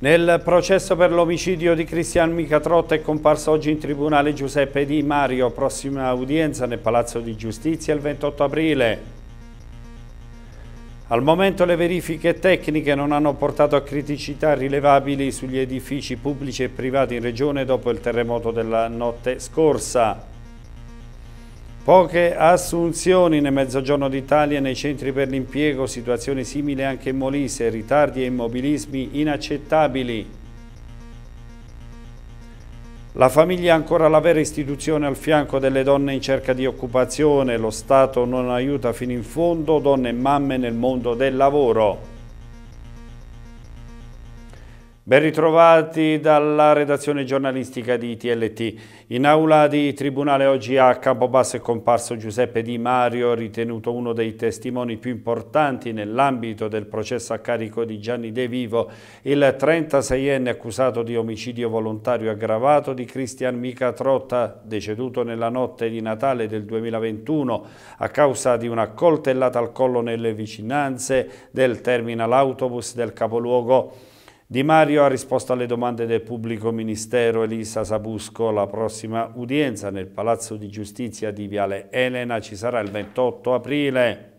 Nel processo per l'omicidio di Cristian Micatrotta è comparso oggi in tribunale Giuseppe Di Mario, prossima udienza nel Palazzo di Giustizia il 28 aprile. Al momento le verifiche tecniche non hanno portato a criticità rilevabili sugli edifici pubblici e privati in regione dopo il terremoto della notte scorsa. Poche assunzioni nel mezzogiorno d'Italia nei centri per l'impiego, situazioni simili anche in Molise, ritardi e immobilismi inaccettabili. La famiglia è ancora la vera istituzione al fianco delle donne in cerca di occupazione, lo Stato non aiuta fino in fondo donne e mamme nel mondo del lavoro. Ben ritrovati dalla redazione giornalistica di TLT. In aula di tribunale oggi a Campobasso è comparso Giuseppe Di Mario, ritenuto uno dei testimoni più importanti nell'ambito del processo a carico di Gianni De Vivo, il 36enne accusato di omicidio volontario aggravato di Cristian Mica Trotta, deceduto nella notte di Natale del 2021 a causa di una coltellata al collo nelle vicinanze del terminal autobus del capoluogo di Mario ha risposto alle domande del pubblico ministero Elisa Sabusco. La prossima udienza nel Palazzo di Giustizia di Viale Elena ci sarà il 28 aprile.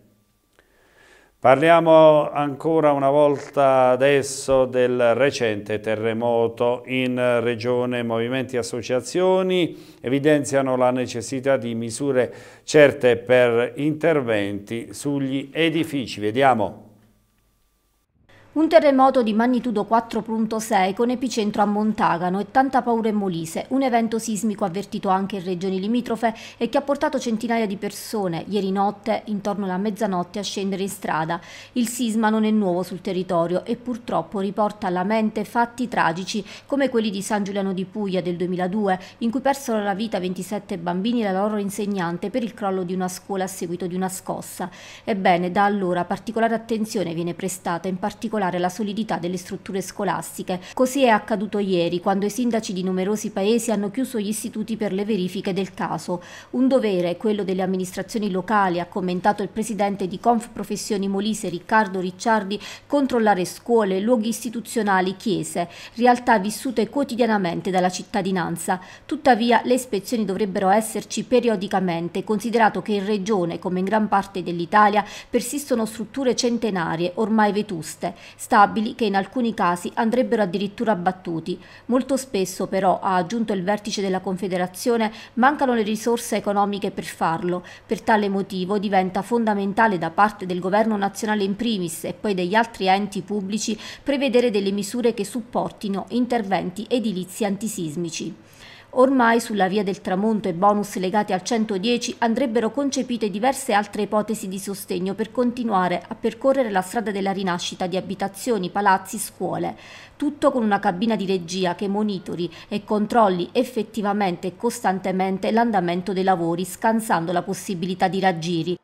Parliamo ancora una volta adesso del recente terremoto in Regione. Movimenti e associazioni evidenziano la necessità di misure certe per interventi sugli edifici. Vediamo. Un terremoto di magnitudo 4.6 con epicentro a Montagano e tanta paura in Molise, un evento sismico avvertito anche in regioni limitrofe e che ha portato centinaia di persone ieri notte intorno alla mezzanotte a scendere in strada. Il sisma non è nuovo sul territorio e purtroppo riporta alla mente fatti tragici come quelli di San Giuliano di Puglia del 2002 in cui persero la vita 27 bambini e la loro insegnante per il crollo di una scuola a seguito di una scossa. Ebbene, da allora particolare attenzione viene prestata in particolare migliorare la solidità delle strutture scolastiche. Così è accaduto ieri, quando i sindaci di numerosi paesi hanno chiuso gli istituti per le verifiche del caso. Un dovere, quello delle amministrazioni locali, ha commentato il presidente di Conf Professioni Molise Riccardo Ricciardi, controllare scuole, luoghi istituzionali, chiese, realtà vissute quotidianamente dalla cittadinanza. Tuttavia le ispezioni dovrebbero esserci periodicamente, considerato che in regione, come in gran parte dell'Italia, persistono strutture centenarie, ormai vetuste stabili che in alcuni casi andrebbero addirittura abbattuti. Molto spesso però, ha aggiunto il vertice della Confederazione, mancano le risorse economiche per farlo. Per tale motivo diventa fondamentale da parte del governo nazionale in primis e poi degli altri enti pubblici prevedere delle misure che supportino interventi edilizi antisismici. Ormai sulla via del tramonto e bonus legati al 110 andrebbero concepite diverse altre ipotesi di sostegno per continuare a percorrere la strada della rinascita di abitazioni, palazzi, scuole, tutto con una cabina di regia che monitori e controlli effettivamente e costantemente l'andamento dei lavori, scansando la possibilità di raggiri,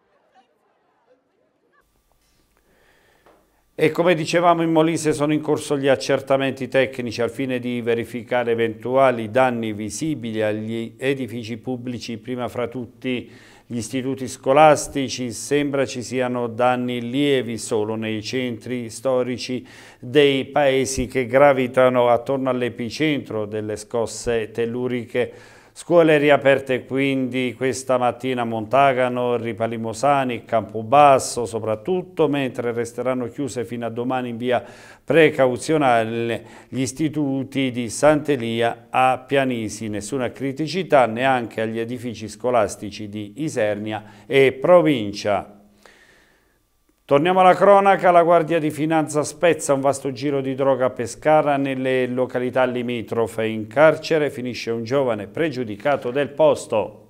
E come dicevamo in Molise sono in corso gli accertamenti tecnici al fine di verificare eventuali danni visibili agli edifici pubblici, prima fra tutti gli istituti scolastici. Sembra ci siano danni lievi solo nei centri storici dei paesi che gravitano attorno all'epicentro delle scosse telluriche Scuole riaperte quindi questa mattina a Montagano, Ripalimosani, Campobasso soprattutto, mentre resteranno chiuse fino a domani in via precauzionale gli istituti di Sant'Elia a Pianisi. Nessuna criticità neanche agli edifici scolastici di Isernia e provincia. Torniamo alla cronaca, la Guardia di Finanza spezza un vasto giro di droga a Pescara nelle località limitrofe. In carcere finisce un giovane pregiudicato del posto.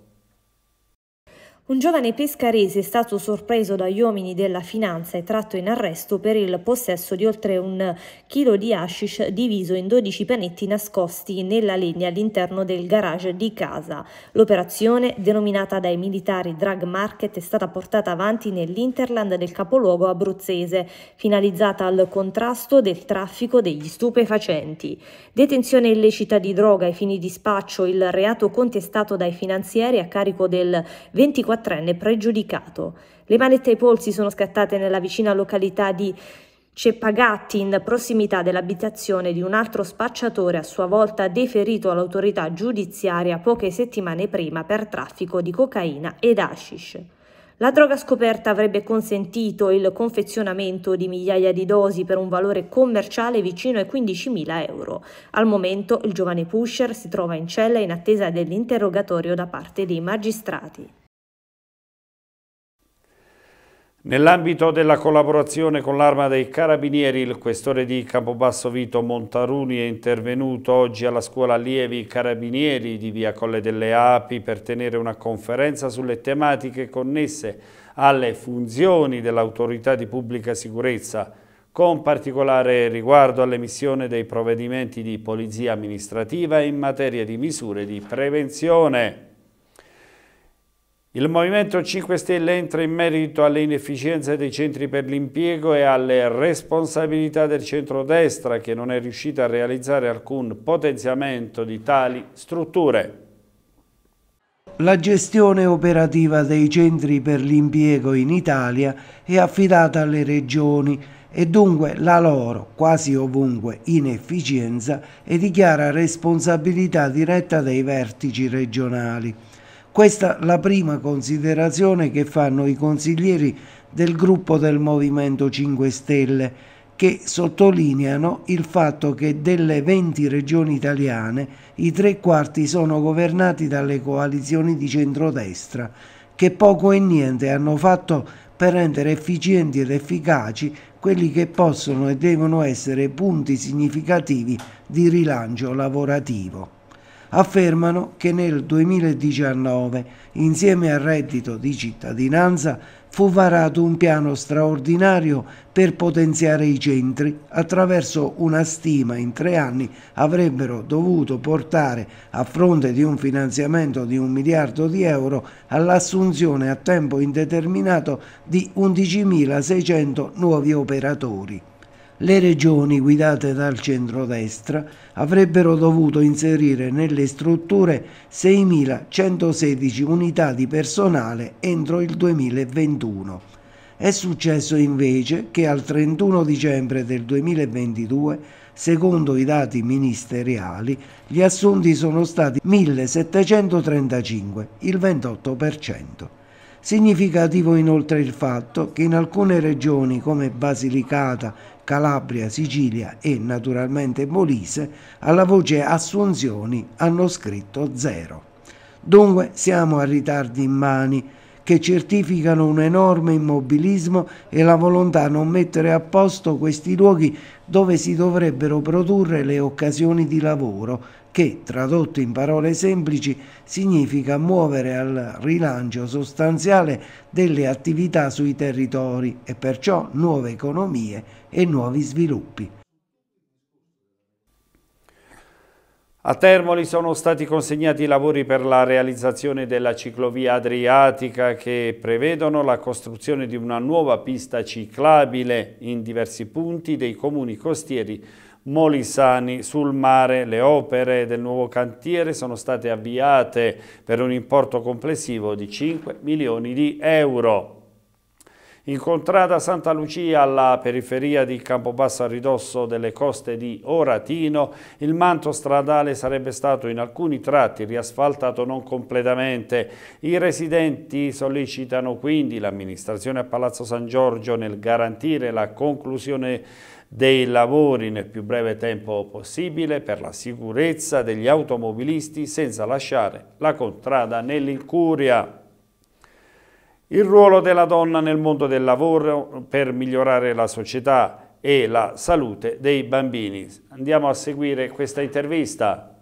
Un giovane pescarese è stato sorpreso dagli uomini della finanza e tratto in arresto per il possesso di oltre un chilo di hashish diviso in 12 panetti nascosti nella legna all'interno del garage di casa. L'operazione, denominata dai militari Drug Market, è stata portata avanti nell'Interland del capoluogo abruzzese, finalizzata al contrasto del traffico degli stupefacenti. Detenzione illecita di droga ai fini di spaccio, il reato contestato dai finanzieri a carico del 24 24enne pregiudicato. Le manette ai polsi sono scattate nella vicina località di Ceppagatti, in prossimità dell'abitazione di un altro spacciatore, a sua volta deferito all'autorità giudiziaria poche settimane prima per traffico di cocaina ed hashish. La droga scoperta avrebbe consentito il confezionamento di migliaia di dosi per un valore commerciale vicino ai 15.000 euro. Al momento il giovane pusher si trova in cella in attesa dell'interrogatorio da parte dei magistrati. Nell'ambito della collaborazione con l'Arma dei Carabinieri, il questore di Campobasso Vito Montaruni è intervenuto oggi alla scuola allievi Carabinieri di Via Colle delle Api per tenere una conferenza sulle tematiche connesse alle funzioni dell'autorità di pubblica sicurezza, con particolare riguardo all'emissione dei provvedimenti di polizia amministrativa in materia di misure di prevenzione. Il Movimento 5 Stelle entra in merito alle inefficienze dei centri per l'impiego e alle responsabilità del centrodestra che non è riuscita a realizzare alcun potenziamento di tali strutture. La gestione operativa dei centri per l'impiego in Italia è affidata alle regioni e dunque la loro, quasi ovunque, inefficienza è di chiara responsabilità diretta dei vertici regionali. Questa è la prima considerazione che fanno i consiglieri del gruppo del Movimento 5 Stelle, che sottolineano il fatto che delle 20 regioni italiane i tre quarti sono governati dalle coalizioni di centrodestra, che poco e niente hanno fatto per rendere efficienti ed efficaci quelli che possono e devono essere punti significativi di rilancio lavorativo affermano che nel 2019, insieme al reddito di cittadinanza, fu varato un piano straordinario per potenziare i centri. Attraverso una stima in tre anni avrebbero dovuto portare, a fronte di un finanziamento di un miliardo di euro, all'assunzione a tempo indeterminato di 11.600 nuovi operatori le regioni guidate dal centrodestra avrebbero dovuto inserire nelle strutture 6.116 unità di personale entro il 2021. È successo invece che al 31 dicembre del 2022, secondo i dati ministeriali, gli assunti sono stati 1.735, il 28%. Significativo inoltre il fatto che in alcune regioni come Basilicata, Calabria, Sicilia e naturalmente Molise alla voce assunzioni hanno scritto zero. Dunque siamo a ritardi in mani che certificano un enorme immobilismo e la volontà a non mettere a posto questi luoghi dove si dovrebbero produrre le occasioni di lavoro che tradotto in parole semplici significa muovere al rilancio sostanziale delle attività sui territori e perciò nuove economie e nuovi sviluppi. A Termoli sono stati consegnati i lavori per la realizzazione della ciclovia adriatica che prevedono la costruzione di una nuova pista ciclabile in diversi punti dei comuni costieri Molisani sul mare. Le opere del nuovo cantiere sono state avviate per un importo complessivo di 5 milioni di euro. Incontrata Santa Lucia alla periferia di Campobasso a ridosso delle coste di Oratino, il manto stradale sarebbe stato in alcuni tratti riasfaltato non completamente. I residenti sollecitano quindi l'amministrazione a Palazzo San Giorgio nel garantire la conclusione dei lavori nel più breve tempo possibile per la sicurezza degli automobilisti senza lasciare la contrada nell'incuria. Il ruolo della donna nel mondo del lavoro per migliorare la società e la salute dei bambini. Andiamo a seguire questa intervista.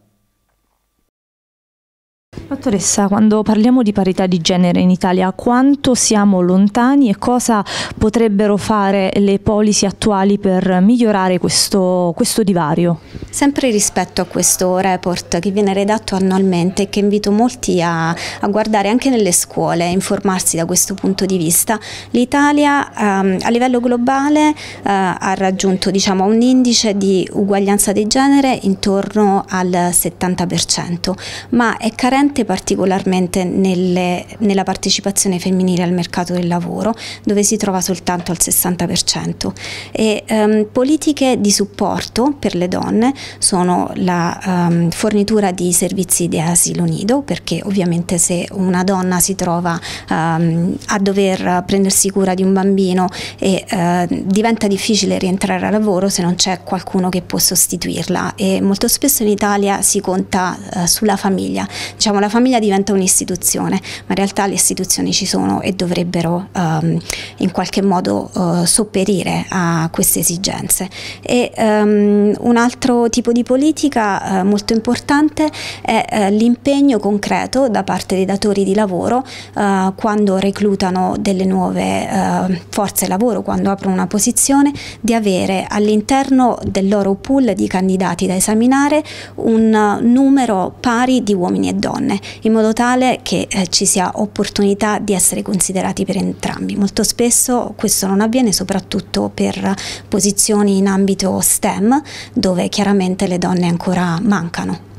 Dottoressa, quando parliamo di parità di genere in Italia, quanto siamo lontani e cosa potrebbero fare le policy attuali per migliorare questo, questo divario? Sempre rispetto a questo report che viene redatto annualmente e che invito molti a, a, guardare anche nelle scuole, informarsi da questo punto di vista, l'Italia ehm, a livello globale eh, ha raggiunto diciamo, un indice di uguaglianza di genere intorno al 70%, ma è carente anche particolarmente nelle, nella partecipazione femminile al mercato del lavoro, dove si trova soltanto al 60%. E, ehm, politiche di supporto per le donne sono la ehm, fornitura di servizi di asilo nido, perché ovviamente se una donna si trova ehm, a dover prendersi cura di un bambino e eh, diventa difficile rientrare al lavoro se non c'è qualcuno che può sostituirla e molto spesso in Italia si conta eh, sulla famiglia, diciamo la famiglia diventa un'istituzione, ma in realtà le istituzioni ci sono e dovrebbero um, in qualche modo uh, sopperire a queste esigenze. E, um, un altro tipo di politica uh, molto importante è uh, l'impegno concreto da parte dei datori di lavoro quando reclutano delle nuove forze lavoro, quando aprono una posizione, di avere all'interno del loro pool di candidati da esaminare un numero pari di uomini e donne in modo tale che eh, ci sia opportunità di essere considerati per entrambi. Molto spesso questo non avviene soprattutto per posizioni in ambito STEM dove chiaramente le donne ancora mancano.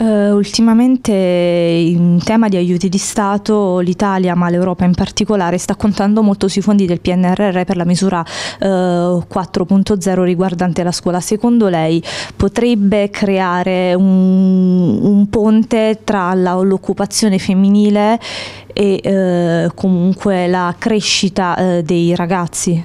Uh, ultimamente in tema di aiuti di Stato l'Italia, ma l'Europa in particolare, sta contando molto sui fondi del PNRR per la misura uh, eh, 4.0 riguardante la scuola. Secondo lei potrebbe creare un, un ponte tra l'occupazione femminile e uh, comunque la crescita dei ragazzi?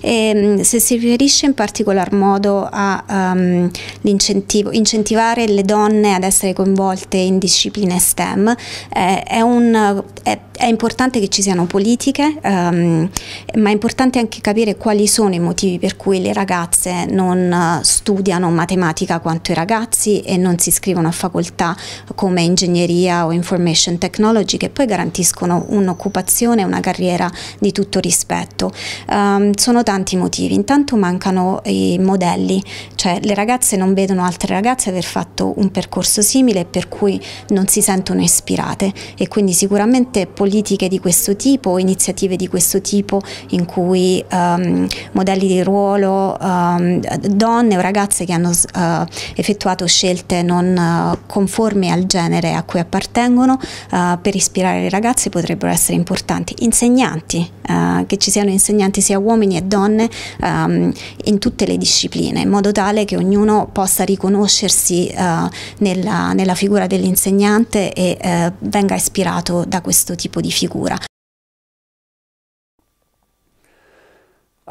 E, ehm, se si riferisce in particolar modo all'incentivare ehm, um, le donne ad essere coinvolte in discipline STEM, eh, è, un, è, è, importante che ci siano politiche, um, ma è importante anche capire quali sono i motivi per cui le ragazze non studiano matematica quanto i ragazzi e non si iscrivono a facoltà come ingegneria o information technology che poi garantiscono un'occupazione e una carriera di tutto rispetto. Um, sono tanti motivi. Intanto mancano i modelli, cioè le ragazze non vedono altre ragazze aver fatto un percorso simile per cui non si sentono ispirate e quindi sicuramente politiche di questo tipo, iniziative di questo tipo in cui um, modelli di ruolo, um, donne o ragazze che hanno uh, effettuato scelte non uh, conformi al genere a cui appartengono uh, per ispirare le ragazze potrebbero essere importanti. Insegnanti, che ci siano insegnanti sia uomini e donne donne um, in tutte le discipline, in modo tale che ognuno possa riconoscersi uh, nella, nella, figura dell'insegnante e uh, venga ispirato da questo tipo di figura.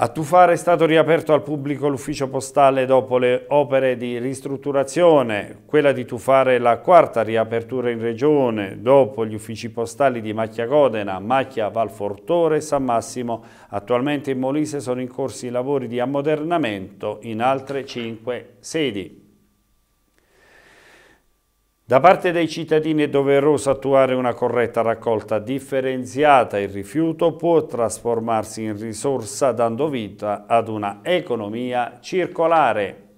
A Tufare è stato riaperto al pubblico l'ufficio postale dopo le opere di ristrutturazione. Quella di Tufare è la quarta riapertura in regione, dopo gli uffici postali di Macchia Godena, Macchia Valfortore e San Massimo. Attualmente in Molise sono in corso i lavori di ammodernamento in altre cinque sedi. Da parte dei cittadini è doveroso attuare una corretta raccolta differenziata. Il rifiuto può trasformarsi in risorsa dando vita ad una economia circolare.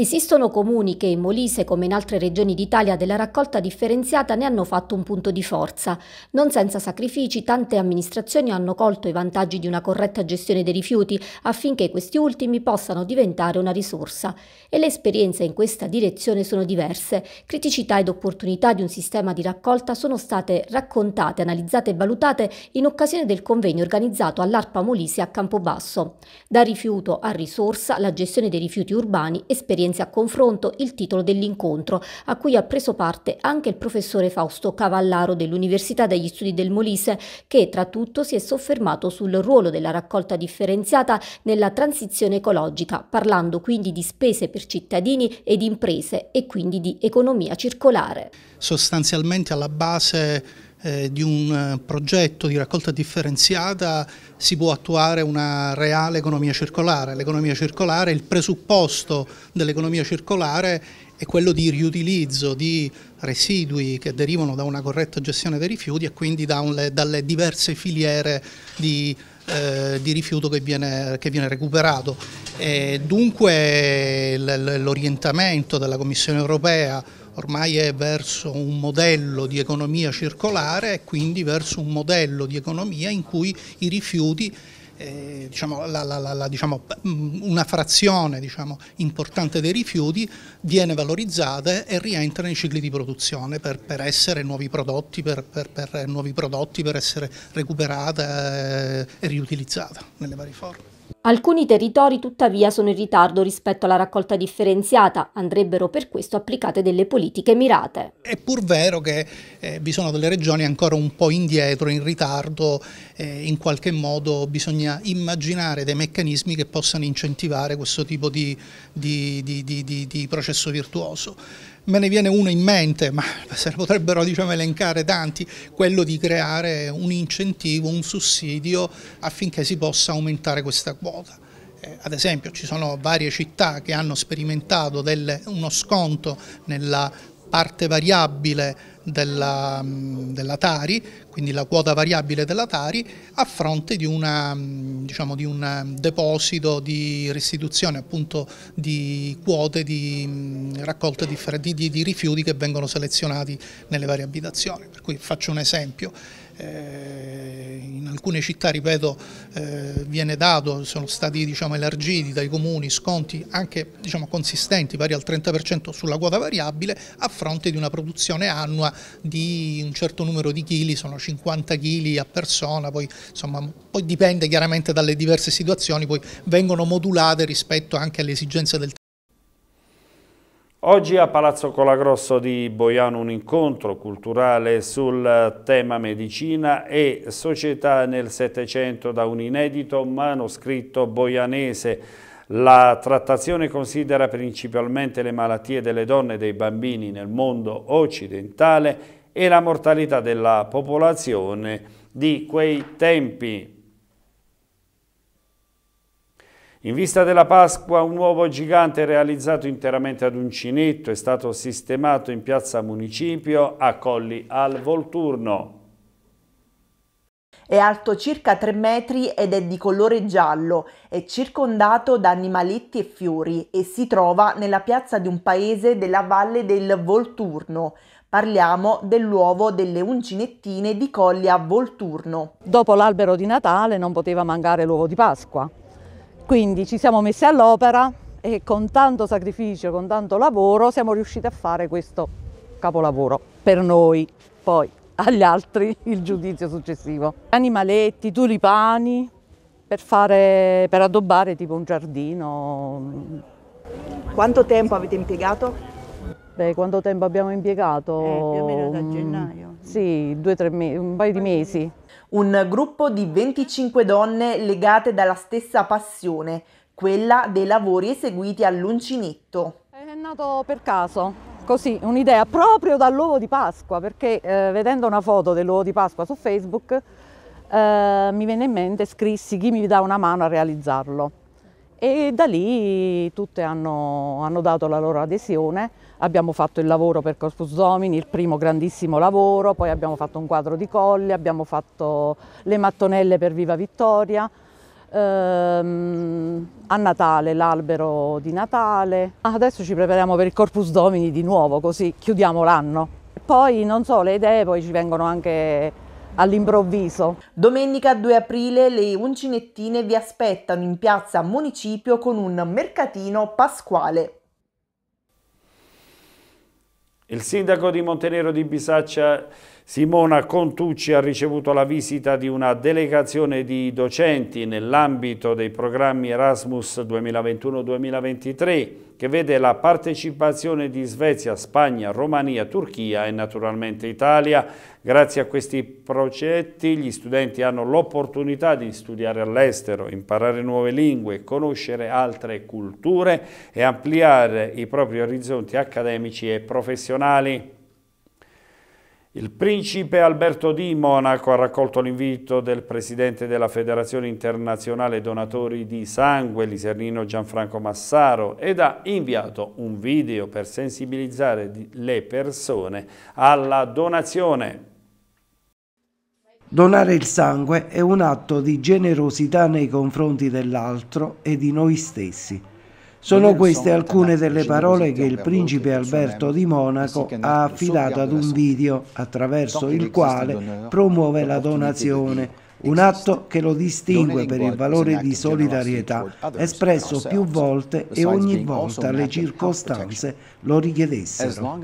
Esistono comuni che in Molise, come in altre regioni d'Italia, della raccolta differenziata ne hanno fatto un punto di forza. Non senza sacrifici, tante amministrazioni hanno colto i vantaggi di una corretta gestione dei rifiuti affinché questi ultimi possano diventare una risorsa. E le esperienze in questa direzione sono diverse. Criticità ed opportunità di un sistema di raccolta sono state raccontate, analizzate e valutate in occasione del convegno organizzato all'ARPA Molise a Campobasso. Da rifiuto a risorsa, la gestione dei rifiuti urbani, esperienze senza a confronto il titolo dell'incontro, a cui ha preso parte anche il professore Fausto Cavallaro dell'Università degli Studi del Molise, che tra tutto si è soffermato sul ruolo della raccolta differenziata nella transizione ecologica, parlando quindi di spese per cittadini ed imprese e quindi di economia circolare. Sostanzialmente alla base eh, di un eh, progetto di raccolta differenziata si può attuare una reale economia circolare. L'economia circolare, il presupposto dell'economia circolare è quello di riutilizzo di residui che derivano da una corretta gestione dei rifiuti e quindi da un, dalle diverse filiere di, eh, di rifiuto che viene, che viene recuperato. E dunque l'orientamento della Commissione europea ormai è verso un modello di economia circolare e quindi verso un modello di economia in cui i rifiuti eh, diciamo, la, la, la, diciamo, mm, una frazione diciamo, importante dei rifiuti viene valorizzata e rientra nei cicli di produzione per, per essere nuovi prodotti, per, per, per, nuovi prodotti, per essere recuperata eh, e riutilizzata nelle varie forme. Alcuni territori tuttavia sono in ritardo rispetto alla raccolta differenziata, andrebbero per questo applicate delle politiche mirate. È pur vero che eh, vi sono delle regioni ancora un po' indietro, in ritardo, eh, in qualche modo bisogna immaginare dei meccanismi che possano incentivare questo tipo di, di, di, di processo virtuoso. Me ne viene uno in mente, ma se ne potrebbero diciamo, elencare tanti, quello di creare un incentivo, un sussidio affinché si possa aumentare questa quota cosa. Eh, ad esempio ci sono varie città che hanno sperimentato delle, uno sconto nella parte variabile della, mm, della, Tari, quindi la quota variabile della Tari, a fronte di, una, mm, diciamo, di un mm, deposito di restituzione appunto di quote di raccolta di, di, di rifiuti che vengono selezionati nelle varie abitazioni. Per cui faccio un esempio, eh, in alcune città, ripeto, eh, viene dato, sono stati diciamo, elargiti dai comuni sconti anche diciamo, consistenti, pari al 30% sulla quota variabile, a fronte di una produzione annua di un certo numero di chili, sono 50 kg a persona, poi, insomma, poi dipende chiaramente dalle diverse situazioni, poi vengono modulate rispetto anche alle esigenze del territorio. Oggi a Palazzo Colagrosso di Boiano un incontro culturale sul tema medicina e società nel Settecento da un inedito manoscritto boianese. La trattazione considera principalmente le malattie delle donne e dei bambini nel mondo occidentale e la mortalità della popolazione di quei tempi. In vista della Pasqua un uovo gigante realizzato interamente ad uncinetto è stato sistemato in piazza Municipio a Colli al Volturno. È alto circa 3 metri ed è di colore giallo, è circondato da animaletti e fiori e si trova nella piazza di un paese della Valle del Volturno. Parliamo dell'uovo delle uncinettine di Colli a Volturno. Dopo l'albero di Natale non poteva mancare l'uovo di Pasqua. Quindi ci siamo messi all'opera e con tanto sacrificio, con tanto lavoro siamo riusciti a fare questo capolavoro per noi, poi agli altri il giudizio successivo. Animaletti, tulipani per, fare, per addobbare tipo un giardino. Quanto tempo avete impiegato? Beh, quanto tempo abbiamo impiegato? Eh, più o meno da gennaio. Sì, due, tre mesi, un paio di mesi un gruppo di 25 donne legate dalla stessa passione, quella dei lavori eseguiti all'uncinetto. È nato per caso, così, un'idea proprio dall'uovo di Pasqua, perché eh, vedendo una foto dell'uovo di Pasqua su Facebook eh, mi venne in mente, scrissi chi mi dà una mano a realizzarlo e da lì tutte hanno, hanno, dato la loro adesione, abbiamo fatto il lavoro per Corpus Domini, il primo grandissimo lavoro, poi abbiamo fatto un quadro di colle, abbiamo fatto le mattonelle per Viva Vittoria, ehm, a Natale l'albero di Natale, adesso ci prepariamo per il Corpus Domini di nuovo così chiudiamo l'anno. Poi non so, le idee poi ci vengono anche all'improvviso. Domenica 2 aprile le uncinettine vi aspettano in piazza Municipio con un mercatino pasquale. Il sindaco di Montenero di Bisaccia Simona Contucci ha ricevuto la visita di una delegazione di docenti nell'ambito dei programmi Erasmus 2021-2023 che vede la partecipazione di Svezia, Spagna, Romania, Turchia e naturalmente Italia. Grazie a questi progetti gli studenti hanno l'opportunità di studiare all'estero, imparare nuove lingue, conoscere altre culture e ampliare i propri orizzonti accademici e professionali. Il principe Alberto di Monaco ha raccolto l'invito del presidente della Federazione Internazionale Donatori di Sangue, Lisernino Gianfranco Massaro, ed ha inviato un video per sensibilizzare le persone alla donazione. Donare il sangue è un atto di generosità nei confronti dell'altro e di noi stessi. Sono queste alcune delle parole che il principe Alberto eh, di Monaco ha affidato ad un video attraverso il quale promuove la donazione un atto che lo distingue per il valore di solidarietà espresso più volte e ogni volta le circostanze lo richiedessero.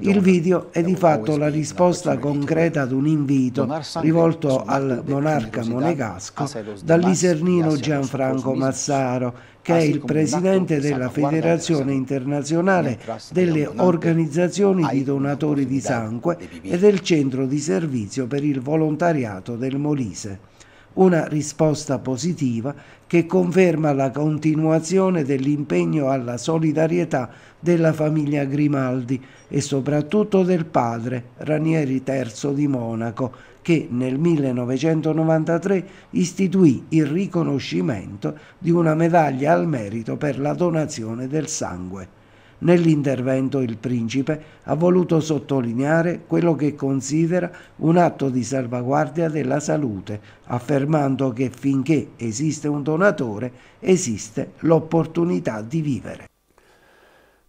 Il video è di fatto la risposta concreta ad un invito rivolto al monarca monegasco dall'isernino Gianfranco Massaro che è il presidente della Federazione Internazionale delle Organizzazioni di Donatori di Sangue e del Centro di Servizio per il Volontariato del Molise una risposta positiva che conferma la continuazione dell'impegno alla solidarietà della famiglia Grimaldi e soprattutto del padre Ranieri III di Monaco, che nel 1993 istituì il riconoscimento di una medaglia al merito per la donazione del sangue. Nell'intervento il principe ha voluto sottolineare quello che considera un atto di salvaguardia della salute, affermando che finché esiste un donatore esiste l'opportunità di vivere.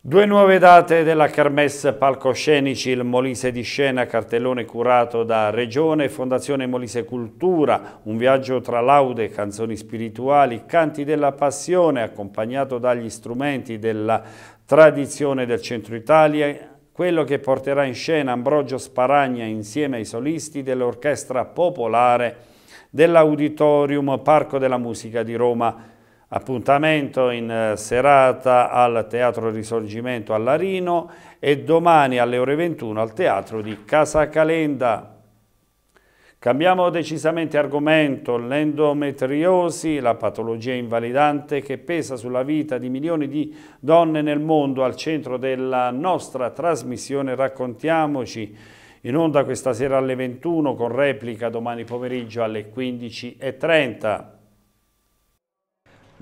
Due nuove date della Kermesse Palcoscenici, il Molise di Scena, cartellone curato da Regione, Fondazione Molise Cultura, un viaggio tra laude, canzoni spirituali, canti della passione, accompagnato dagli strumenti della tradizione del centro Italia, quello che porterà in scena Ambrogio Sparagna insieme ai solisti dell'Orchestra Popolare dell'Auditorium Parco della Musica di Roma, Appuntamento in eh, serata al Teatro Risorgimento a Larino e domani alle ore 21 al Teatro di Casa Calenda. Cambiamo decisamente argomento, l'endometriosi, la patologia invalidante che pesa sulla vita di milioni di donne nel mondo. Al centro della nostra trasmissione raccontiamoci in onda questa sera alle 21 con replica domani pomeriggio alle 15.30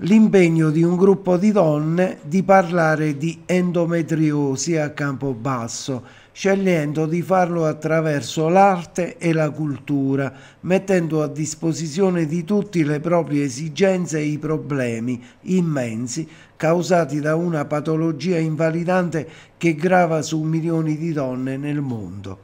l'impegno di un gruppo di donne di parlare di endometriosi a campo basso, scegliendo di farlo attraverso l'arte e la cultura, mettendo a disposizione di tutti le proprie esigenze e i problemi immensi causati da una patologia invalidante che grava su milioni di donne nel mondo.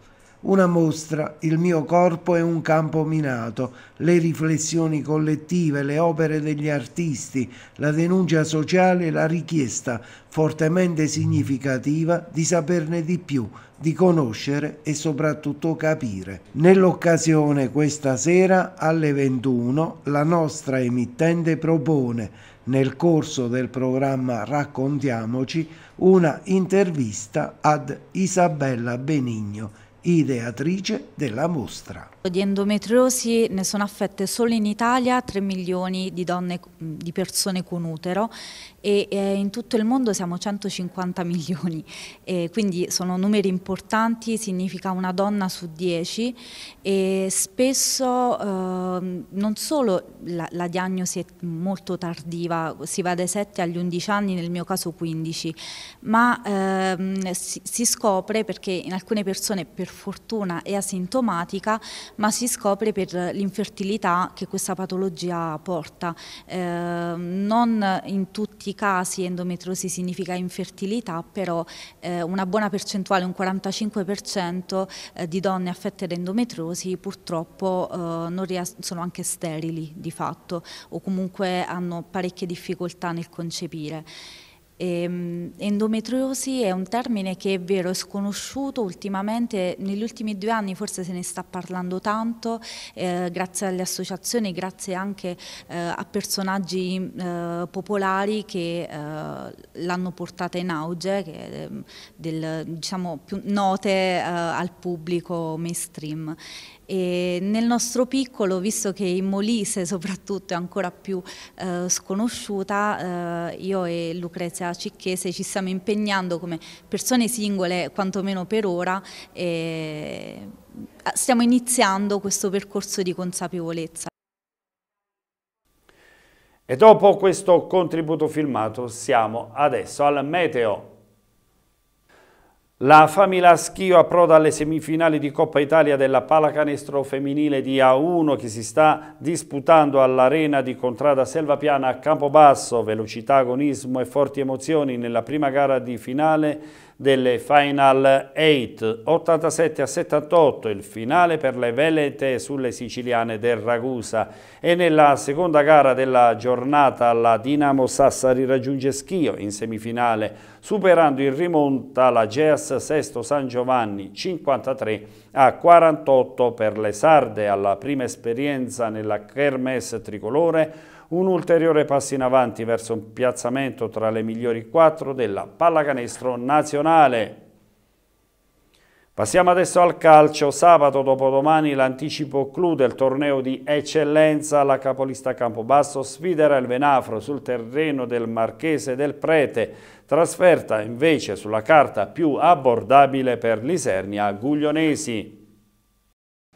Una mostra, il mio corpo è un campo minato, le riflessioni collettive, le opere degli artisti, la denuncia sociale, la richiesta fortemente significativa di saperne di più, di conoscere e soprattutto capire. Nell'occasione questa sera alle 21 la nostra emittente propone nel corso del programma Raccontiamoci una intervista ad Isabella Benigno ideatrice della mostra. Di endometriosi ne sono affette solo in Italia 3 milioni di, donne, di persone con utero e in tutto il mondo siamo 150 milioni, e quindi sono numeri importanti, significa una donna su 10 e spesso eh, non solo la, la, diagnosi è molto tardiva, si va dai 7 agli 11 anni, nel mio caso 15, ma eh, si, si, scopre perché in alcune persone per fortuna è asintomatica ma si scopre per l'infertilità che questa patologia porta. Eh, non in tutti i casi endometriosi significa infertilità, però eh, una buona percentuale, un 45% eh, di donne affette da endometriosi purtroppo eh, sono anche sterili di fatto o comunque hanno parecchie difficoltà nel concepire. Ehm, endometriosi è un termine che è vero, è sconosciuto ultimamente, negli ultimi due anni forse se ne sta parlando tanto, eh, grazie alle associazioni, grazie anche eh, a personaggi eh, popolari che eh, l'hanno portata in auge, che, ehm, del, diciamo più note eh, al pubblico mainstream. E nel nostro piccolo, visto che in Molise soprattutto è ancora più eh, sconosciuta, eh, io e Lucrezia Cicchese ci stiamo impegnando come persone singole, quantomeno per ora, e eh, stiamo iniziando questo percorso di consapevolezza. E dopo questo contributo filmato siamo adesso al meteo. La Famila Schio approda alle semifinali di Coppa Italia della pallacanestro femminile di A1 che si sta disputando all'arena di Contrada Selvapiana a Campobasso. Velocità, agonismo e forti emozioni nella prima gara di finale delle Final 8, 87 a 78 il finale per le Velete sulle siciliane del Ragusa e nella seconda gara della giornata la Dinamo Sassari raggiunge Schio in semifinale superando in rimonta la GEAS Sesto San Giovanni 53 a 48 per le Sarde alla prima esperienza nella Kermes tricolore un ulteriore passo in avanti verso un piazzamento tra le migliori quattro della pallacanestro nazionale. Passiamo adesso al calcio. Sabato dopodomani l'anticipo clou del torneo di eccellenza. La capolista Campobasso sfiderà il Venafro sul terreno del Marchese del Prete, trasferta invece sulla carta più abbordabile per l'Isernia Guglionesi.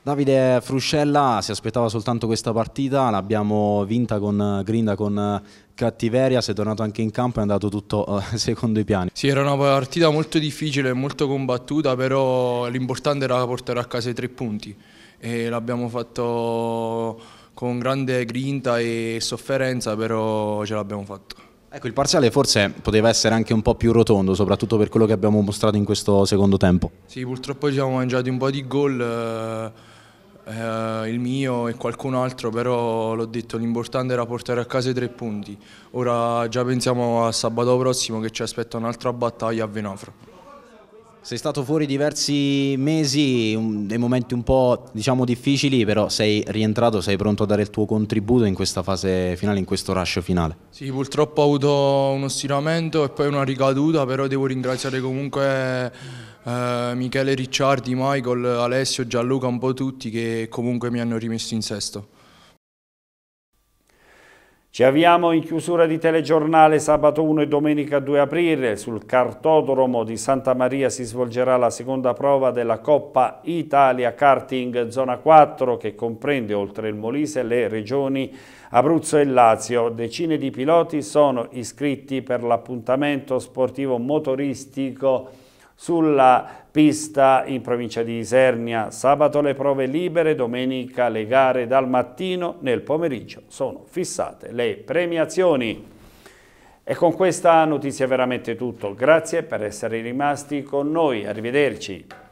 Davide Fruscella si aspettava soltanto questa partita, l'abbiamo vinta con Grinda con eh, cattiveria, si è tornato anche in campo e è andato tutto eh, secondo i piani. Sì, era una partita molto difficile e molto combattuta, però l'importante era portare a casa i tre punti e l'abbiamo fatto con grande grinta e sofferenza, però ce l'abbiamo fatto. Ecco, il parziale forse poteva essere anche un po' più rotondo, soprattutto per quello che abbiamo mostrato in questo secondo tempo. Sì, purtroppo ci siamo mangiati un po' di gol. Eh eh, il mio e qualcun altro, però l'ho detto, l'importante era portare a casa i tre punti. Ora già pensiamo a sabato prossimo che ci aspetta un'altra battaglia a Venafro. Sei stato fuori diversi mesi, un, dei momenti un po' diciamo difficili, però sei rientrato, sei pronto a dare il tuo contributo in questa fase finale, in questo rush finale. Sì, purtroppo ho avuto uno stiramento e poi una ricaduta, però devo ringraziare comunque eh, Michele Ricciardi, Michael, Alessio, Gianluca, un po' tutti che comunque mi hanno rimesso in sesto. Ci avviamo in chiusura di telegiornale sabato 1 e domenica 2 aprile. Sul cartodromo di Santa Maria si svolgerà la seconda prova della Coppa Italia Karting Zona 4 che comprende oltre il Molise le regioni Abruzzo e Lazio. Decine di piloti sono iscritti per l'appuntamento sportivo motoristico sulla pista in provincia di Isernia, sabato le prove libere, domenica le gare dal mattino, nel pomeriggio sono fissate le premiazioni. E con questa notizia è veramente tutto, grazie per essere rimasti con noi, arrivederci.